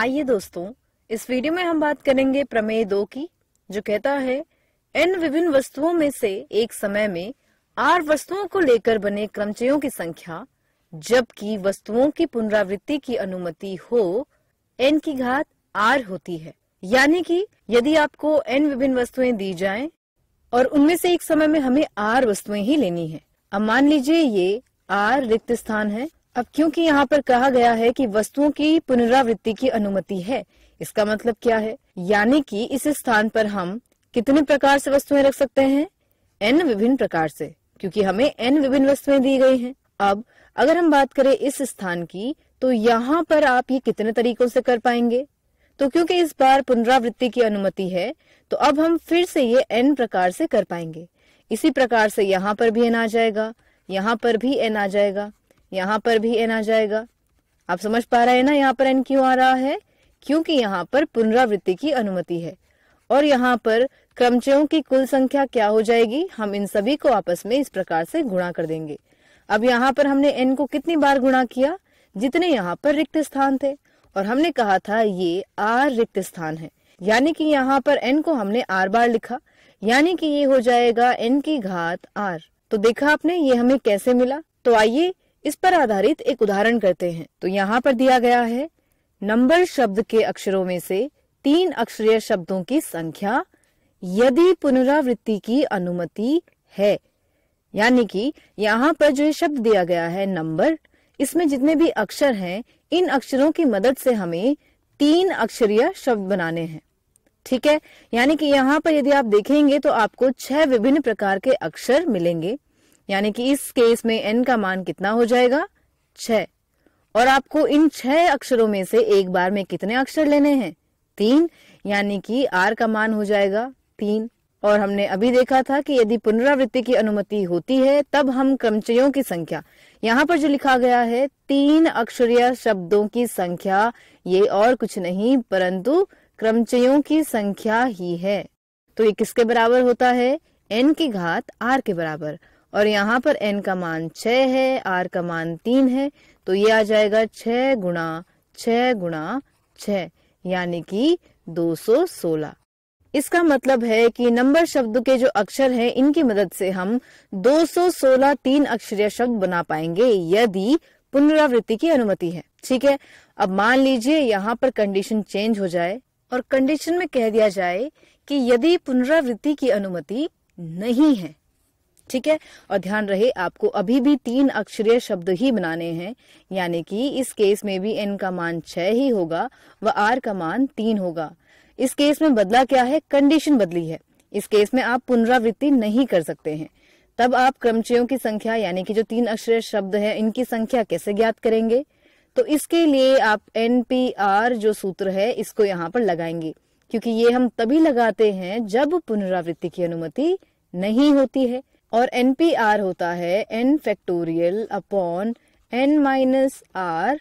आइए दोस्तों इस वीडियो में हम बात करेंगे प्रमेय दो की जो कहता है एन विभिन्न वस्तुओं में से एक समय में आर वस्तुओं को लेकर बने क्रमचयों की संख्या जबकि वस्तुओं की पुनरावृत्ति की अनुमति हो एन की घात आर होती है यानी कि यदि आपको एन विभिन्न वस्तुएं दी जाएं और उनमें से एक समय में हमें आर वस्तुएं ही लेनी है अब मान लीजिए ये आर रिक्त स्थान है अब क्योंकि यहाँ पर कहा गया है कि वस्तुओं की पुनरावृत्ति की अनुमति है इसका मतलब क्या है यानी कि इस स्थान पर हम कितने प्रकार से वस्तुएं रख सकते हैं एन विभिन्न प्रकार से क्योंकि हमें एन विभिन्न वस्तुएं दी गई हैं अब अगर हम बात करें इस स्थान की तो यहाँ पर आप ये कितने तरीकों से कर पाएंगे तो क्योंकि इस बार पुनरावृत्ति की अनुमति है तो अब हम फिर से ये एन प्रकार से कर पाएंगे इसी प्रकार से यहाँ पर भी एन आ जाएगा यहाँ पर भी एन आ जाएगा यहाँ पर भी एन आ जाएगा आप समझ पा रहे हैं ना यहाँ पर एन क्यों आ रहा है क्योंकि यहाँ पर पुनरावृत्ति की अनुमति है और यहाँ पर क्रमचयों की कुल संख्या क्या हो जाएगी हम इन सभी को आपस में इस प्रकार से गुणा कर देंगे अब यहाँ पर हमने एन को कितनी बार गुणा किया जितने यहाँ पर रिक्त स्थान थे और हमने कहा था ये आर रिक्त स्थान है यानी कि यहाँ पर एन को हमने आर बार लिखा यानी कि ये हो जाएगा एन की घात आर तो देखा आपने ये हमें कैसे मिला तो आइए इस पर आधारित एक उदाहरण करते हैं तो यहाँ पर दिया गया है नंबर शब्द के अक्षरों में से तीन अक्षरीय शब्दों की संख्या यदि पुनरावृत्ति की अनुमति है यानी कि यहाँ पर जो शब्द दिया गया है नंबर इसमें जितने भी अक्षर हैं इन अक्षरों की मदद से हमें तीन अक्षरीय शब्द बनाने हैं ठीक है यानी कि यहाँ पर यदि आप देखेंगे तो आपको छह विभिन्न प्रकार के अक्षर मिलेंगे यानी कि इस केस में एन का मान कितना हो जाएगा छ और आपको इन छह अक्षरों में से एक बार में कितने अक्षर लेने हैं तीन यानी कि आर का मान हो जाएगा तीन और हमने अभी देखा था कि यदि पुनरावृत्ति की अनुमति होती है तब हम क्रमचयों की संख्या यहाँ पर जो लिखा गया है तीन अक्षरीय शब्दों की संख्या ये और कुछ नहीं परंतु क्रमचयों की संख्या ही है तो ये किसके बराबर होता है एन की घात आर के बराबर और यहाँ पर एन का मान छ है आर का मान तीन है तो ये आ जाएगा छ गुणा छ गुणा छ यानी कि 216 इसका मतलब है कि नंबर शब्द के जो अक्षर हैं इनकी मदद से हम 216 तीन अक्षरीय शब्द बना पाएंगे यदि पुनरावृत्ति की अनुमति है ठीक है अब मान लीजिए यहाँ पर कंडीशन चेंज हो जाए और कंडीशन में कह दिया जाए कि यदि पुनरावृत्ति की अनुमति नहीं है ठीक है और ध्यान रहे आपको अभी भी तीन अक्षरीय शब्द ही बनाने हैं यानी कि इस केस में भी एन का मान छह ही होगा व आर का मान तीन होगा इस केस में बदला क्या है कंडीशन बदली है इस केस में आप पुनरावृत्ति नहीं कर सकते हैं तब आप क्रमचयों की संख्या यानी कि जो तीन अक्षर शब्द है इनकी संख्या कैसे ज्ञात करेंगे तो इसके लिए आप एन पी आर जो सूत्र है इसको यहाँ पर लगाएंगे क्योंकि ये हम तभी लगाते हैं जब पुनरावृत्ति की अनुमति नहीं होती है और एन पी आर होता है N factorial upon N minus R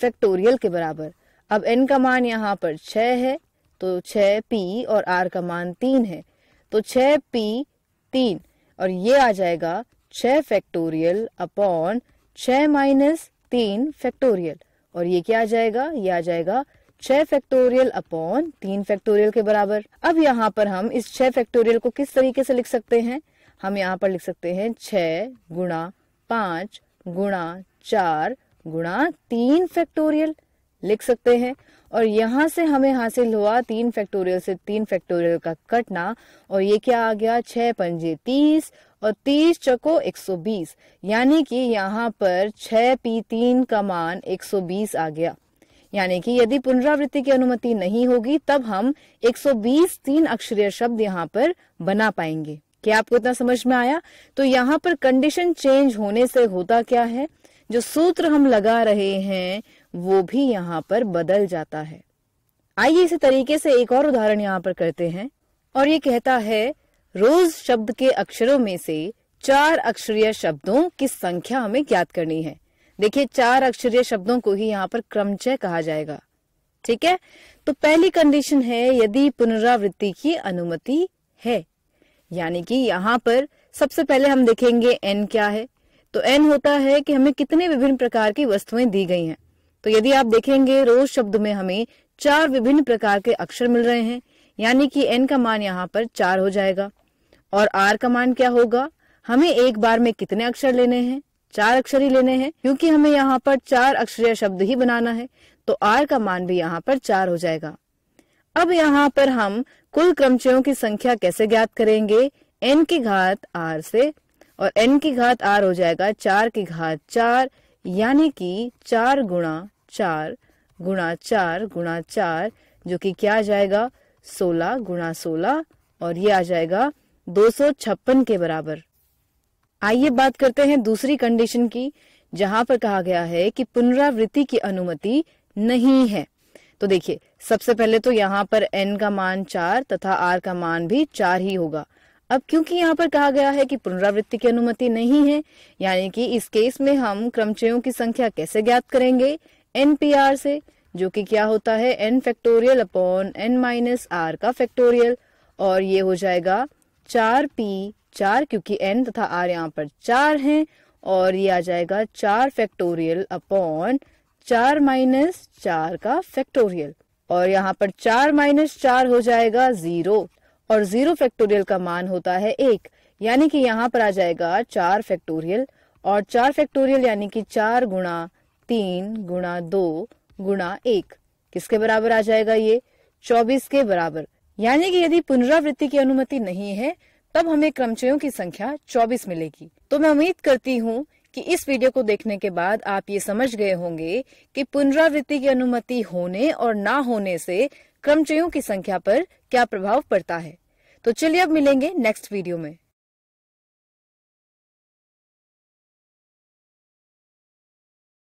factorial के बराबर अब एन का मान यहाँ पर छः है तो छः पी और आर का मान तीन है तो छः पी तीन और ये आ जाएगा छः फैक्टोरियल अपॉन छः माइनस तीन फैक्टोरियल और ये क्या आ जाएगा ये आ जाएगा छ फैक्टोरियल अपॉन तीन फैक्टोरियल के बराबर अब यहाँ पर हम इस छह फैक्टोरियल को किस तरीके से लिख सकते हैं हम यहाँ पर लिख सकते हैं छ गुणा पांच गुणा चार गुणा तीन फैक्टोरियल लिख सकते हैं और यहाँ से हमें हासिल हुआ तीन फैक्टोरियल से तीन फैक्टोरियल का कटना और ये क्या आ गया छह पंजे तीस और तीस चको एक सौ बीस यानी कि यहाँ पर छः पी तीन का मान एक सौ बीस आ गया यानी कि यदि पुनरावृत्ति की अनुमति नहीं होगी तब हम 120 तीन अक्षरीय शब्द यहाँ पर बना पाएंगे क्या आपको इतना समझ में आया तो यहाँ पर कंडीशन चेंज होने से होता क्या है जो सूत्र हम लगा रहे हैं वो भी यहाँ पर बदल जाता है आइए इसी तरीके से एक और उदाहरण यहाँ पर करते हैं और ये कहता है रोज शब्द के अक्षरों में से चार अक्षरीय शब्दों की संख्या हमें ज्ञात करनी है देखिए चार अक्षरीय शब्दों को ही यहाँ पर क्रमचय कहा जाएगा ठीक है तो पहली कंडीशन है यदि पुनरावृत्ति की अनुमति है यानी कि यहाँ पर सबसे पहले हम देखेंगे एन क्या है तो एन होता है कि हमें कितने विभिन्न प्रकार की वस्तुएं दी गई हैं तो यदि आप देखेंगे रोज शब्द में हमें चार विभिन्न प्रकार के अक्षर मिल रहे हैं यानी कि एन का मान यहाँ पर चार हो जाएगा और आर का मान क्या होगा हमें एक बार में कितने अक्षर लेने हैं चार अक्षर ही लेने हैं क्योंकि हमें यहाँ पर चार अक्षरीय शब्द ही बनाना है तो आर का मान भी यहाँ पर चार हो जाएगा अब यहाँ पर हम कुल क्रमचयों की संख्या कैसे ज्ञात करेंगे एन की घात आर से और एन की घात आर हो जाएगा चार की घात चार यानी कि चार गुणा चार गुणा चार गुणा चार जो कि क्या आ जाएगा सोलह गुणा सोलह और ये आ जाएगा दो सौ छप्पन के बराबर आइए बात करते हैं दूसरी कंडीशन की जहां पर कहा गया है कि पुनरावृत्ति की अनुमति नहीं है तो देखिए सबसे पहले तो यहाँ पर एन का मान चार तथा आर का मान भी चार ही होगा अब क्योंकि यहाँ पर कहा गया है कि पुनरावृत्ति की अनुमति नहीं है यानी कि इस केस में हम क्रमचयों की संख्या कैसे ज्ञात करेंगे एन से जो कि क्या होता है N factorial upon N minus R का फैक्टोरियल और ये हो जाएगा चार पी चार क्योंकि एन तथा आर यहाँ पर चार हैं और ये आ जाएगा चार फैक्टोरियल अपॉन चार माइनस चार का फैक्टोरियल और यहाँ पर चार माइनस चार हो जाएगा जीरो और जीरो फैक्टोरियल का मान होता है एक यानी कि यहाँ पर आ जाएगा चार फैक्टोरियल और चार फैक्टोरियल यानी कि चार गुणा तीन गुणा दो गुणा एक किसके बराबर आ जाएगा ये चौबीस के बराबर यानी कि यदि पुनरावृत्ति की अनुमति नहीं है तब हमें क्रमचयों की संख्या चौबीस मिलेगी तो मैं उम्मीद करती हूँ कि इस वीडियो को देखने के बाद आप ये समझ गए होंगे कि पुनरावृत्ति की अनुमति होने और ना होने से क्रमचयों की संख्या पर क्या प्रभाव पड़ता है तो चलिए अब मिलेंगे नेक्स्ट वीडियो में